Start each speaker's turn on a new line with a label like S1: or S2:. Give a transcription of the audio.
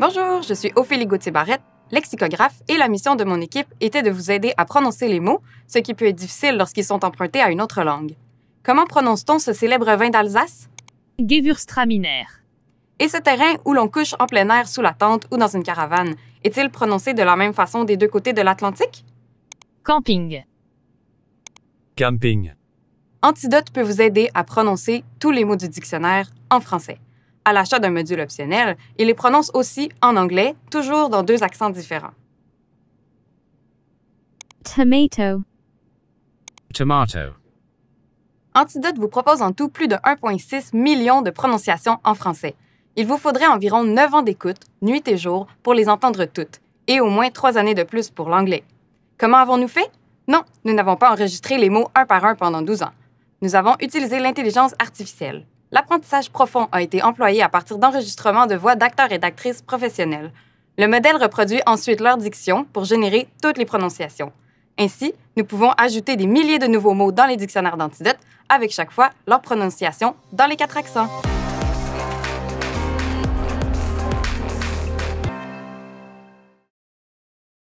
S1: Bonjour, je suis Ophélie Gauthier-Barrette, lexicographe, et la mission de mon équipe était de vous aider à prononcer les mots, ce qui peut être difficile lorsqu'ils sont empruntés à une autre langue. Comment prononce-t-on ce célèbre vin d'Alsace? Gewürztraminer. Et ce terrain où l'on couche en plein air sous la tente ou dans une caravane, est-il prononcé de la même façon des deux côtés de l'Atlantique? Camping. Camping. Antidote peut vous aider à prononcer tous les mots du dictionnaire en français à l'achat d'un module optionnel, il les prononce aussi en anglais, toujours dans deux accents différents. Tomato.
S2: Tomato.
S1: Antidote vous propose en tout plus de 1,6 million de prononciations en français. Il vous faudrait environ 9 ans d'écoute, nuit et jour, pour les entendre toutes, et au moins 3 années de plus pour l'anglais. Comment avons-nous fait? Non, nous n'avons pas enregistré les mots un par un pendant 12 ans. Nous avons utilisé l'intelligence artificielle l'apprentissage profond a été employé à partir d'enregistrements de voix d'acteurs et d'actrices professionnels. Le modèle reproduit ensuite leur diction pour générer toutes les prononciations. Ainsi, nous pouvons ajouter des milliers de nouveaux mots dans les dictionnaires d'antidote avec chaque fois leur prononciation dans les quatre accents.